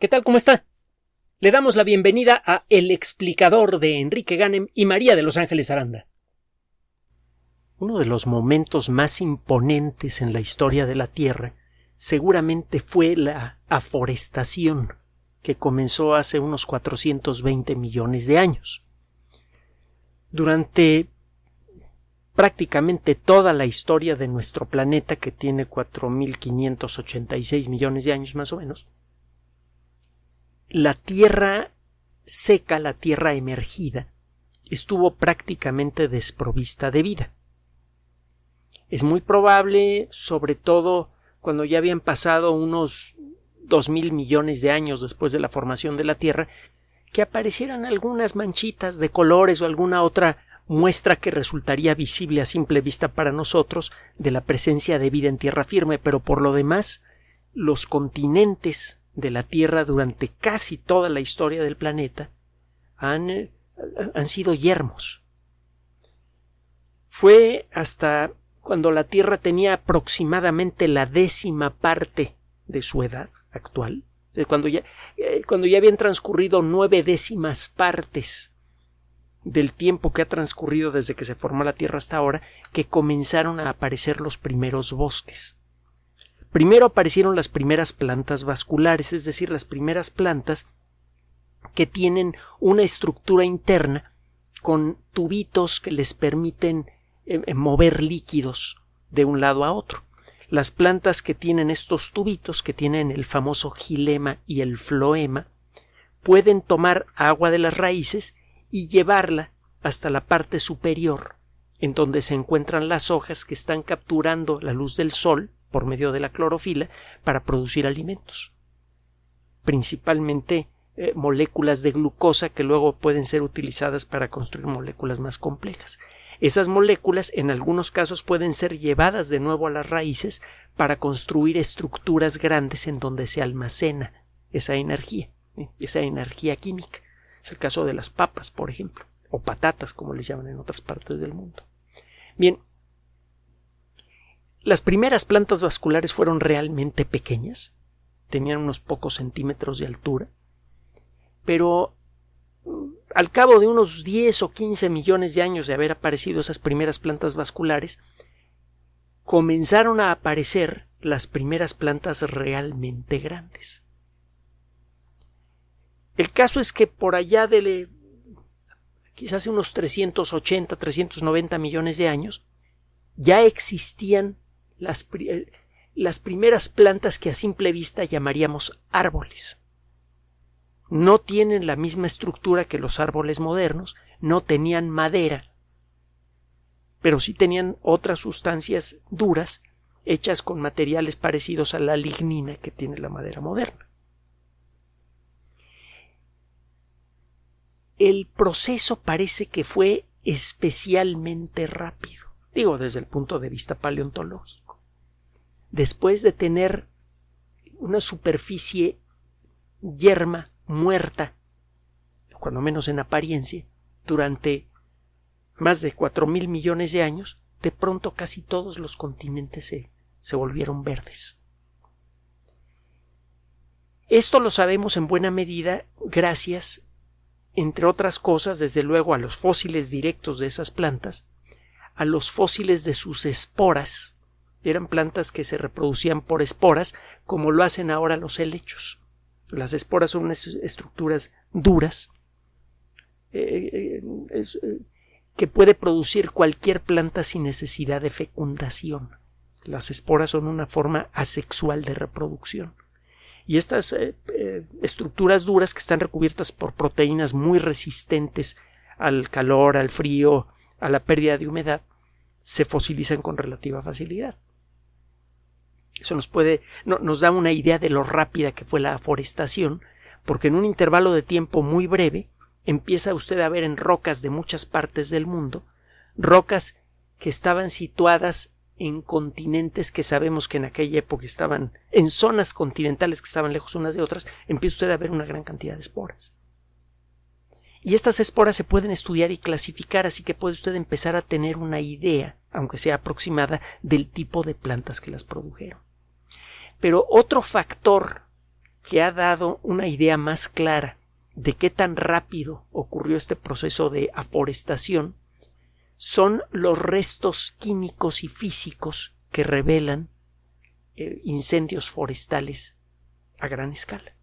¿Qué tal? ¿Cómo está? Le damos la bienvenida a El explicador de Enrique Ganem y María de Los Ángeles Aranda. Uno de los momentos más imponentes en la historia de la Tierra seguramente fue la aforestación que comenzó hace unos 420 millones de años. Durante prácticamente toda la historia de nuestro planeta, que tiene 4.586 millones de años más o menos, la tierra seca, la tierra emergida, estuvo prácticamente desprovista de vida. Es muy probable, sobre todo cuando ya habían pasado unos dos mil millones de años después de la formación de la Tierra, que aparecieran algunas manchitas de colores o alguna otra muestra que resultaría visible a simple vista para nosotros de la presencia de vida en tierra firme, pero por lo demás, los continentes de la Tierra durante casi toda la historia del planeta han, eh, han sido yermos. Fue hasta cuando la Tierra tenía aproximadamente la décima parte de su edad actual, cuando ya, eh, cuando ya habían transcurrido nueve décimas partes del tiempo que ha transcurrido desde que se formó la Tierra hasta ahora, que comenzaron a aparecer los primeros bosques. Primero aparecieron las primeras plantas vasculares, es decir, las primeras plantas que tienen una estructura interna con tubitos que les permiten eh, eh, mover líquidos de un lado a otro. Las plantas que tienen estos tubitos, que tienen el famoso gilema y el floema, pueden tomar agua de las raíces y llevarla hasta la parte superior, en donde se encuentran las hojas que están capturando la luz del sol por medio de la clorofila para producir alimentos, principalmente eh, moléculas de glucosa que luego pueden ser utilizadas para construir moléculas más complejas. Esas moléculas en algunos casos pueden ser llevadas de nuevo a las raíces para construir estructuras grandes en donde se almacena esa energía, esa energía química. Es el caso de las papas, por ejemplo, o patatas, como les llaman en otras partes del mundo. Bien, las primeras plantas vasculares fueron realmente pequeñas, tenían unos pocos centímetros de altura, pero mm, al cabo de unos 10 o 15 millones de años de haber aparecido esas primeras plantas vasculares, comenzaron a aparecer las primeras plantas realmente grandes. El caso es que por allá de quizás unos 380, 390 millones de años, ya existían eh, las, primeras plantas que a simple vista llamaríamos árboles. No tienen la misma estructura que los árboles modernos, no tenían madera, pero sí tenían otras sustancias duras hechas con materiales parecidos a la lignina que tiene la madera moderna. El proceso parece que fue especialmente rápido digo desde el punto de vista paleontológico. Después de tener una superficie yerma, muerta, cuando menos en apariencia, durante más de cuatro mil millones de años, de pronto casi todos los continentes se, se volvieron verdes. Esto lo sabemos en buena medida gracias, entre otras cosas, desde luego a los fósiles directos de esas plantas, a los fósiles de sus esporas. Eran plantas que se reproducían por esporas, como lo hacen ahora los helechos. Las esporas son unas estructuras duras eh, eh, eh, que puede producir cualquier planta sin necesidad de fecundación. Las esporas son una forma asexual de reproducción. Y estas estructuras duras que están recubiertas por proteínas muy resistentes al calor, al frío, a la pérdida de humedad, se fosilizan con relativa facilidad. Eso nos puede, nos da una idea de lo rápida que fue la aforestación, porque en un intervalo de tiempo muy breve empieza usted a ver en rocas de muchas partes del mundo, rocas que estaban situadas en continentes que sabemos que en aquella época estaban, en zonas continentales que estaban lejos unas de otras, empieza usted a ver una gran cantidad de esporas. Y estas esporas se pueden estudiar y clasificar, así que puede usted empezar a tener una idea, aunque sea aproximada, del tipo de plantas que las produjeron. Pero otro factor que ha dado una idea más clara de qué tan rápido ocurrió este proceso de aforestación son los restos químicos y físicos que revelan eh, incendios forestales a gran escala.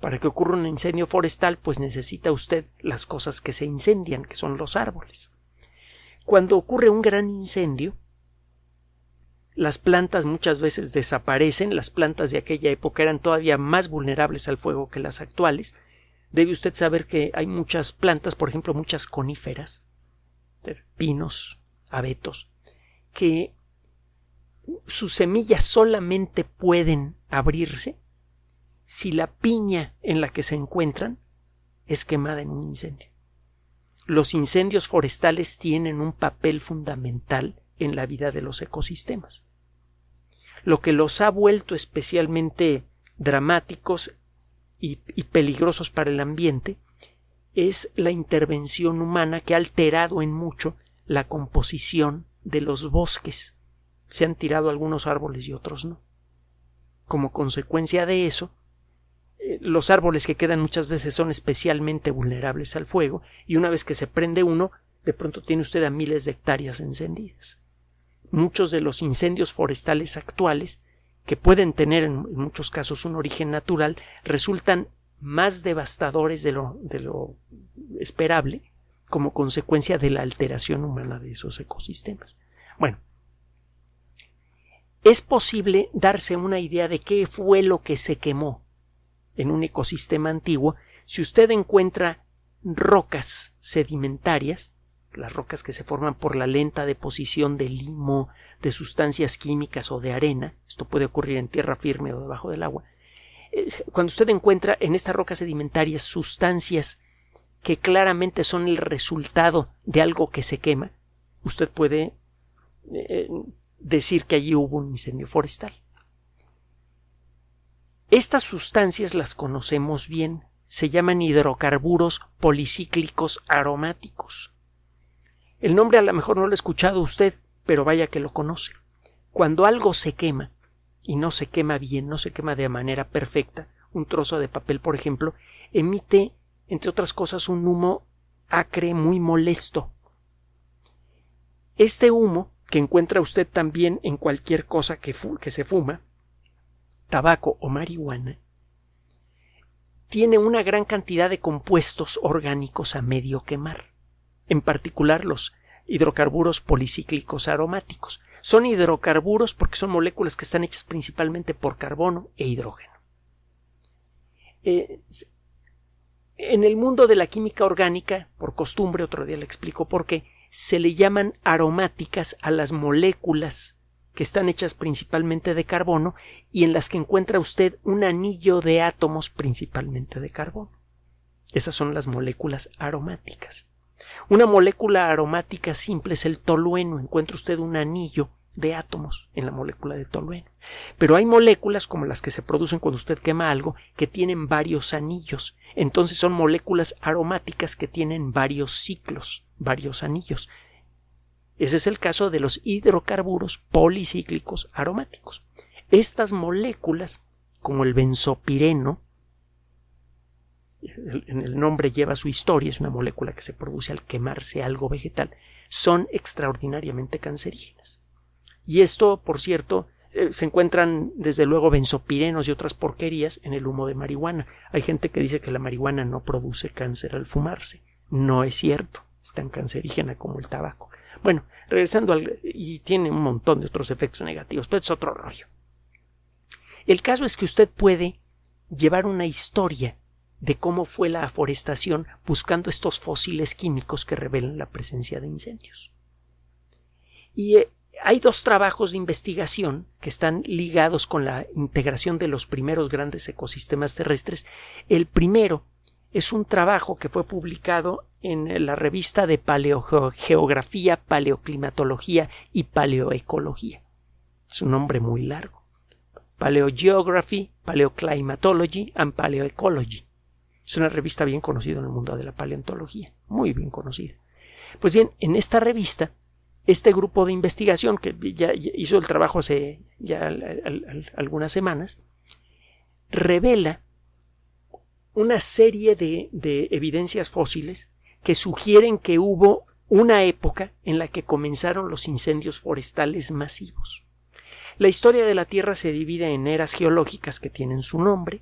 Para que ocurra un incendio forestal, pues necesita usted las cosas que se incendian, que son los árboles. Cuando ocurre un gran incendio, las plantas muchas veces desaparecen, las plantas de aquella época eran todavía más vulnerables al fuego que las actuales. Debe usted saber que hay muchas plantas, por ejemplo, muchas coníferas, pinos, abetos, que sus semillas solamente pueden abrirse si la piña en la que se encuentran es quemada en un incendio. Los incendios forestales tienen un papel fundamental en la vida de los ecosistemas. Lo que los ha vuelto especialmente dramáticos y, peligrosos para el ambiente es la intervención humana que ha alterado en mucho la composición de los bosques. Se han tirado algunos árboles y otros no. Como consecuencia de eso, eh, los árboles que quedan muchas veces son especialmente vulnerables al fuego y una vez que se prende uno, de pronto tiene usted a miles de hectáreas encendidas. Muchos de los incendios forestales actuales, que pueden tener en muchos casos un origen natural, resultan más devastadores de lo, de lo esperable como consecuencia de la alteración humana de esos ecosistemas. Bueno, es posible darse una idea de qué fue lo que se quemó en un ecosistema antiguo, si usted encuentra rocas sedimentarias, las rocas que se forman por la lenta deposición de limo, de sustancias químicas o de arena, esto puede ocurrir en tierra firme o debajo del agua, eh, cuando usted encuentra en estas rocas sedimentarias sustancias que claramente son el resultado de algo que se quema, usted puede eh, eh, decir que allí hubo un incendio forestal. Estas sustancias las conocemos bien, se llaman hidrocarburos policíclicos aromáticos. El nombre a lo mejor no lo ha escuchado usted, pero vaya que lo conoce. Cuando algo se quema, y no se quema bien, no se quema de manera perfecta, un trozo de papel, por ejemplo, emite, entre otras cosas, un humo acre muy molesto. Este humo, que encuentra usted también en cualquier cosa que, que se fuma, tabaco o marihuana, tiene una gran cantidad de compuestos orgánicos a medio quemar, en particular los hidrocarburos policíclicos aromáticos. Son hidrocarburos porque son moléculas que están hechas principalmente por carbono e hidrógeno. Eh, en el mundo de la química orgánica, por costumbre, otro día le explico por qué, se le llaman aromáticas a las moléculas que están hechas principalmente de carbono y en las que encuentra usted un anillo de átomos principalmente de carbono. Esas son las moléculas aromáticas. Una molécula aromática simple es el tolueno. Encuentra usted un anillo de átomos en la molécula de tolueno. Pero hay moléculas como las que se producen cuando usted quema algo que tienen varios anillos. Entonces son moléculas aromáticas que tienen varios ciclos, varios anillos. Ese es el caso de los hidrocarburos policíclicos aromáticos. Estas moléculas, como el benzopireno, el, el nombre lleva su historia, es una molécula que se produce al quemarse algo vegetal, son extraordinariamente cancerígenas. Y esto, por cierto, eh, se encuentran desde luego benzopirenos y otras porquerías en el humo de marihuana. Hay gente que dice que la marihuana no produce cáncer al fumarse. No es cierto, es tan cancerígena como el tabaco. Bueno, regresando al... y tiene un montón de otros efectos negativos, pero es otro rollo. El caso es que usted puede llevar una historia de cómo fue la aforestación buscando estos fósiles químicos que revelan la presencia de incendios. Y eh, hay dos trabajos de investigación que están ligados con la integración de los primeros grandes ecosistemas terrestres. El primero es un trabajo que fue publicado en eh, la revista de Paleogeografía, Paleoclimatología y Paleoecología. Es un nombre muy largo. Paleogeography, Paleoclimatology and Paleoecology. Es una revista bien conocida en el mundo de la paleontología, muy bien conocida. Pues bien, en esta revista, este grupo de investigación que ya, hizo el trabajo hace ya algunas semanas, revela una serie de, evidencias fósiles que sugieren que hubo una época en la que comenzaron los incendios forestales masivos. La historia de la Tierra se divide en eras geológicas que tienen su nombre.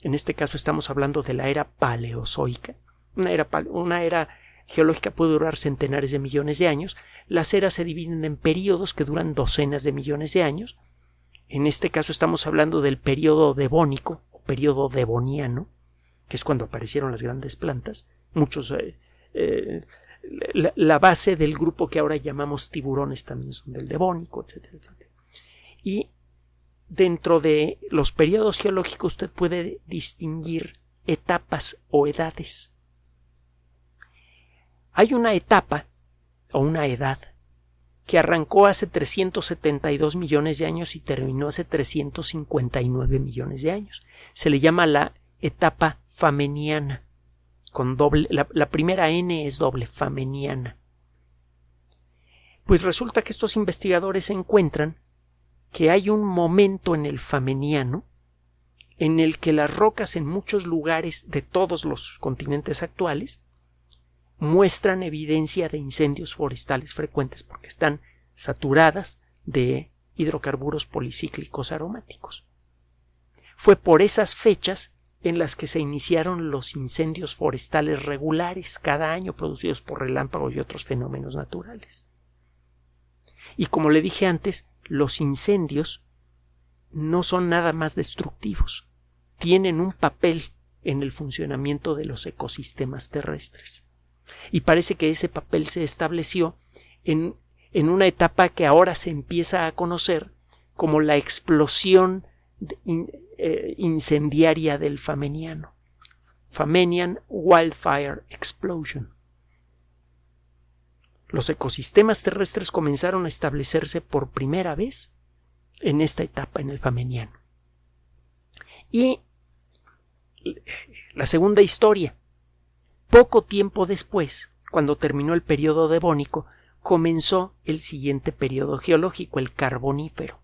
En este caso estamos hablando de la era paleozoica. Una era, una era geológica puede durar centenares de millones de años. Las eras se dividen en periodos que duran docenas de millones de años. En este caso estamos hablando del periodo devónico o periodo devoniano, que es cuando aparecieron las grandes plantas, muchos... Eh, eh, la, base del grupo que ahora llamamos tiburones también son del Devónico, etcétera, Y dentro de los periodos geológicos usted puede distinguir etapas o edades. Hay una etapa o una edad que arrancó hace 372 millones de años y terminó hace 359 millones de años. Se le llama la etapa fameniana. Con doble, la, la primera N es doble, fameniana. Pues resulta que estos investigadores encuentran que hay un momento en el fameniano en el que las rocas en muchos lugares de todos los continentes actuales muestran evidencia de incendios forestales frecuentes porque están saturadas de hidrocarburos policíclicos aromáticos. Fue por esas fechas en las que se iniciaron los incendios forestales regulares cada año producidos por relámpagos y otros fenómenos naturales. Y como le dije antes, los incendios no son nada más destructivos, tienen un papel en el funcionamiento de los ecosistemas terrestres. Y parece que ese papel se estableció en, una etapa que ahora se empieza a conocer como la explosión eh, incendiaria del fameniano. Famenian Wildfire Explosion. Los ecosistemas terrestres comenzaron a establecerse por primera vez en esta etapa en el fameniano. Y la segunda historia. Poco tiempo después, cuando terminó el periodo devónico, comenzó el siguiente periodo geológico, el carbonífero.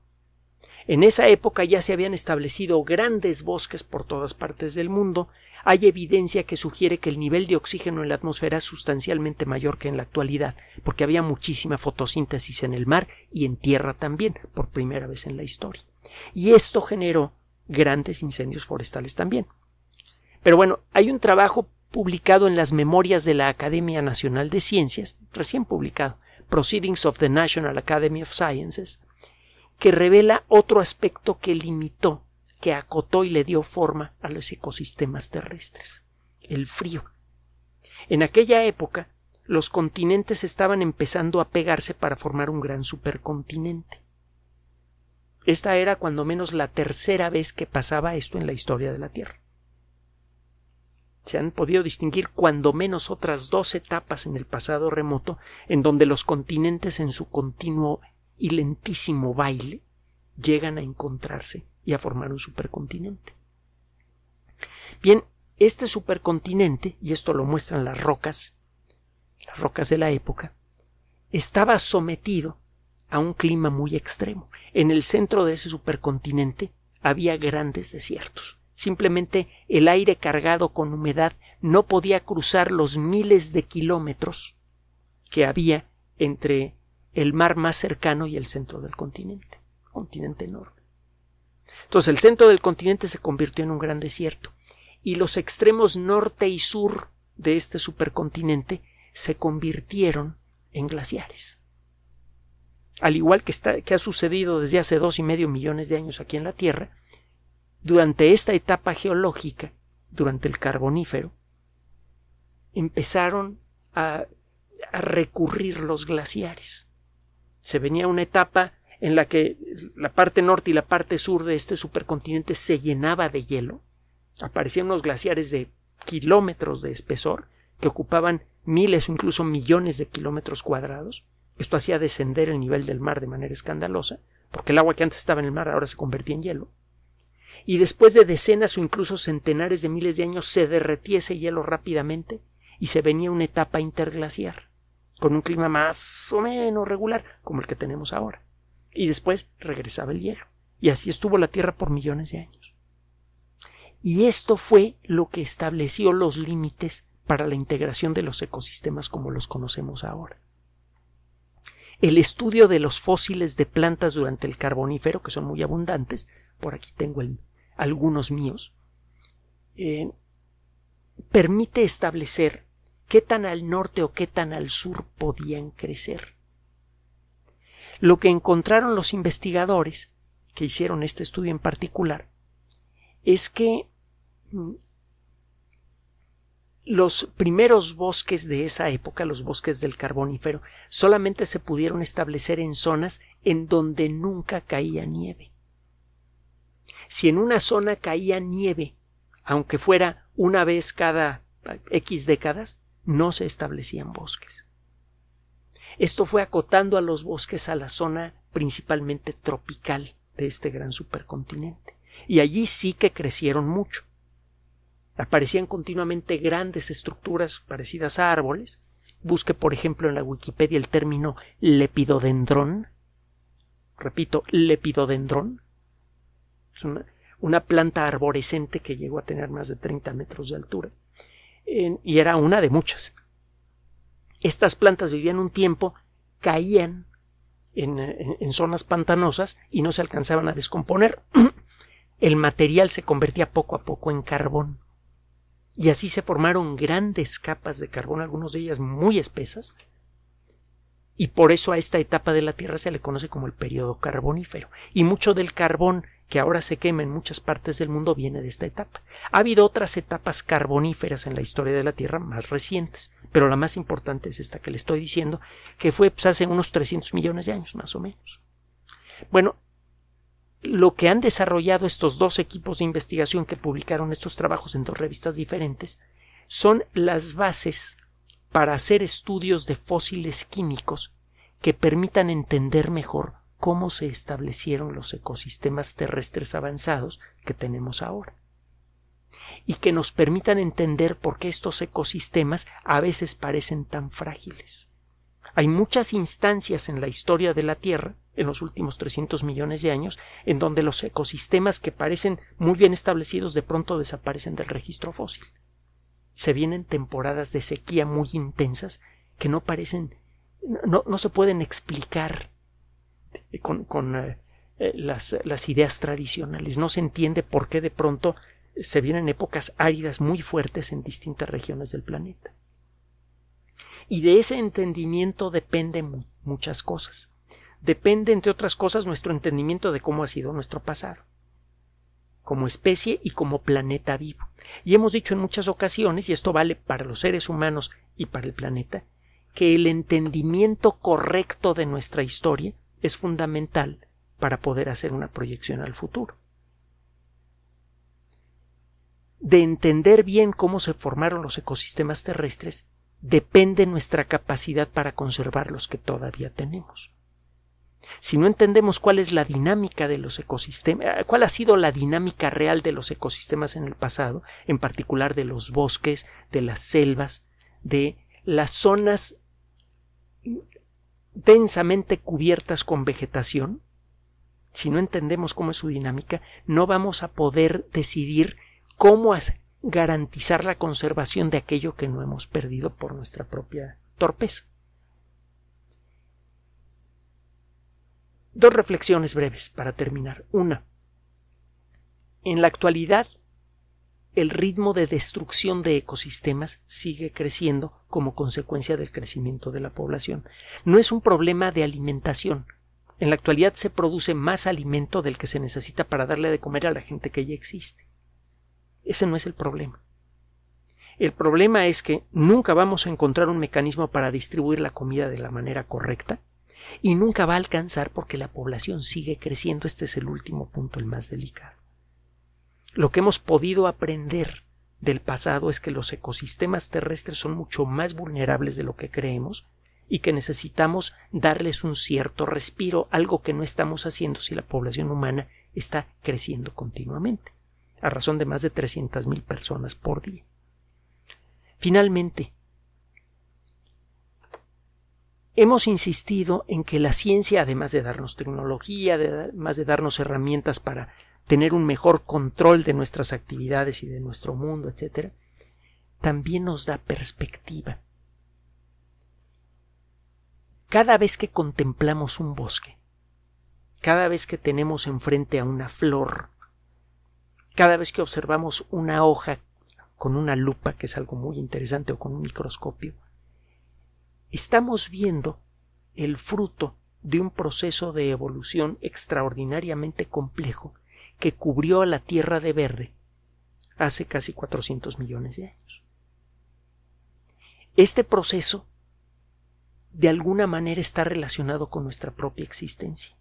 En esa época ya se habían establecido grandes bosques por todas partes del mundo. Hay evidencia que sugiere que el nivel de oxígeno en la atmósfera es sustancialmente mayor que en la actualidad, porque había muchísima fotosíntesis en el mar y en tierra también, por primera vez en la historia. Y esto generó grandes incendios forestales también. Pero bueno, hay un trabajo publicado en las memorias de la Academia Nacional de Ciencias, recién publicado, Proceedings of the National Academy of Sciences, que revela otro aspecto que limitó, que acotó y le dio forma a los ecosistemas terrestres, el frío. En aquella época, los continentes estaban empezando a pegarse para formar un gran supercontinente. Esta era cuando menos la tercera vez que pasaba esto en la historia de la Tierra. Se han podido distinguir cuando menos otras dos etapas en el pasado remoto en donde los continentes en su continuo y lentísimo baile llegan a encontrarse y a formar un supercontinente. Bien, este supercontinente, y esto lo muestran las rocas, las rocas de la época, estaba sometido a un clima muy extremo. En el centro de ese supercontinente había grandes desiertos. Simplemente el aire cargado con humedad no podía cruzar los miles de kilómetros que había entre el mar más cercano y el centro del continente, continente enorme. Entonces el centro del continente se convirtió en un gran desierto y los extremos norte y sur de este supercontinente se convirtieron en glaciares. Al igual que, está, que ha sucedido desde hace dos y medio millones de años aquí en la Tierra, durante esta etapa geológica, durante el carbonífero, empezaron a recurrir los glaciares se venía una etapa en la que la parte norte y la parte sur de este supercontinente se llenaba de hielo, aparecían unos glaciares de kilómetros de espesor que ocupaban miles o incluso millones de kilómetros cuadrados. Esto hacía descender el nivel del mar de manera escandalosa, porque el agua que antes estaba en el mar ahora se convertía en hielo. Y después de decenas o incluso centenares de miles de años se derretía ese hielo rápidamente y se venía una etapa interglaciar con un clima más o menos regular, como el que tenemos ahora. Y después regresaba el hielo. Y así estuvo la Tierra por millones de años. Y esto fue lo que estableció los límites para la integración de los ecosistemas como los conocemos ahora. El estudio de los fósiles de plantas durante el carbonífero, que son muy abundantes, por aquí tengo algunos míos, eh, permite establecer qué tan al norte o qué tan al sur podían crecer. Lo que encontraron los investigadores que hicieron este estudio en particular es que mm, los primeros bosques de esa época, los bosques del carbonífero, solamente se pudieron establecer en zonas en donde nunca caía nieve. Si en una zona caía nieve, aunque fuera una vez cada ah, X décadas, no se establecían bosques. Esto fue acotando a los bosques a la zona principalmente tropical de este gran supercontinente, y allí sí que crecieron mucho. Aparecían continuamente grandes estructuras parecidas a árboles. Busque, por ejemplo, en la Wikipedia el término lepidodendrón. Repito, lepidodendrón. Es una, planta arborescente que llegó a tener más de 30 metros de altura y era una de muchas. Estas plantas vivían un tiempo, caían en, zonas pantanosas y no se alcanzaban a descomponer. El material se convertía poco a poco en carbón. Y así se formaron grandes capas de carbón, algunas de ellas muy espesas, y por eso a esta etapa de la Tierra se le conoce como el periodo carbonífero. Y mucho del carbón que ahora se quema en muchas partes del mundo viene de esta etapa. Ha habido otras etapas carboníferas en la historia de la Tierra más recientes, pero la más importante es esta que le estoy diciendo, que fue pues, hace unos 300 millones de años más o menos. Bueno, lo que han desarrollado estos dos equipos de investigación que publicaron estos trabajos en dos revistas diferentes son las bases para hacer estudios de fósiles químicos que permitan entender mejor cómo se establecieron los ecosistemas terrestres avanzados que tenemos ahora y que nos permitan entender por qué estos ecosistemas a veces parecen tan frágiles. Hay muchas instancias en la historia de la Tierra, en los últimos 300 millones de años, en donde los ecosistemas que parecen muy bien establecidos de pronto desaparecen del registro fósil. Se vienen temporadas de sequía muy intensas que no parecen, no, no se pueden explicar eh, con, eh, eh, las, las, ideas tradicionales. No se entiende por qué de pronto se vienen épocas áridas muy fuertes en distintas regiones del planeta. Y de ese entendimiento dependen muchas cosas. Depende, entre otras cosas, nuestro entendimiento de cómo ha sido nuestro pasado como especie y como planeta vivo. Y hemos dicho en muchas ocasiones, y esto vale para los seres humanos y para el planeta, que el entendimiento correcto de nuestra historia es fundamental para poder hacer una proyección al futuro. De entender bien cómo se formaron los ecosistemas terrestres depende nuestra capacidad para conservar los que todavía tenemos. Si no entendemos cuál es la dinámica de los ecosistemas, eh, cuál ha sido la dinámica real de los ecosistemas en el pasado, en particular de los bosques, de las selvas, de las zonas densamente cubiertas con vegetación, si no entendemos cómo es su dinámica, no vamos a poder decidir cómo garantizar la conservación de aquello que no hemos perdido por nuestra propia torpeza. Dos reflexiones breves para terminar. Una, en la actualidad el ritmo de destrucción de ecosistemas sigue creciendo como consecuencia del crecimiento de la población. No es un problema de alimentación. En la actualidad se produce más alimento del que se necesita para darle de comer a la gente que ya existe. Ese no es el problema. El problema es que nunca vamos a encontrar un mecanismo para distribuir la comida de la manera correcta y nunca va a alcanzar porque la población sigue creciendo. Este es el último punto, el más delicado. Lo que hemos podido aprender del pasado es que los ecosistemas terrestres son mucho más vulnerables de lo que creemos y que necesitamos darles un cierto respiro, algo que no estamos haciendo si la población humana está creciendo continuamente, a razón de más de 300.000 personas por día. Finalmente, hemos insistido en que la ciencia, además de darnos tecnología, además de darnos herramientas para tener un mejor control de nuestras actividades y de nuestro mundo, etc., también nos da perspectiva. Cada vez que contemplamos un bosque, cada vez que tenemos enfrente a una flor, cada vez que observamos una hoja con una lupa, que es algo muy interesante, o con un microscopio, estamos viendo el fruto de un proceso de evolución extraordinariamente complejo que cubrió a la Tierra de verde hace casi 400 millones de años. Este proceso de alguna manera está relacionado con nuestra propia existencia.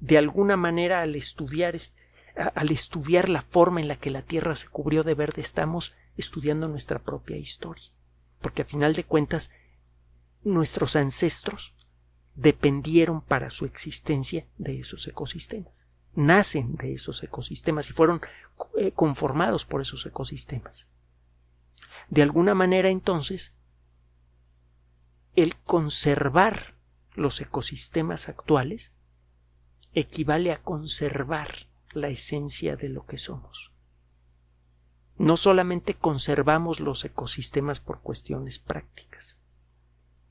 De alguna manera al estudiar, al estudiar la forma en la que la Tierra se cubrió de verde estamos estudiando nuestra propia historia, porque a final de cuentas nuestros ancestros dependieron para su existencia de esos ecosistemas nacen de esos ecosistemas y fueron eh, conformados por esos ecosistemas. De alguna manera entonces, el conservar los ecosistemas actuales equivale a conservar la esencia de lo que somos. No solamente conservamos los ecosistemas por cuestiones prácticas,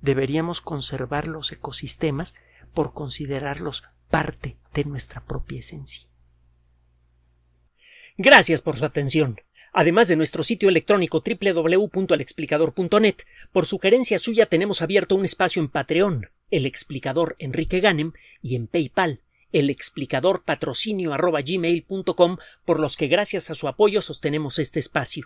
deberíamos conservar los ecosistemas por considerarlos parte nuestra propia esencia. Gracias por su atención. Además de nuestro sitio electrónico www.alexplicador.net, por sugerencia suya tenemos abierto un espacio en Patreon, el explicador Enrique Ganem, y en PayPal, el explicador patrocinio por los que gracias a su apoyo sostenemos este espacio.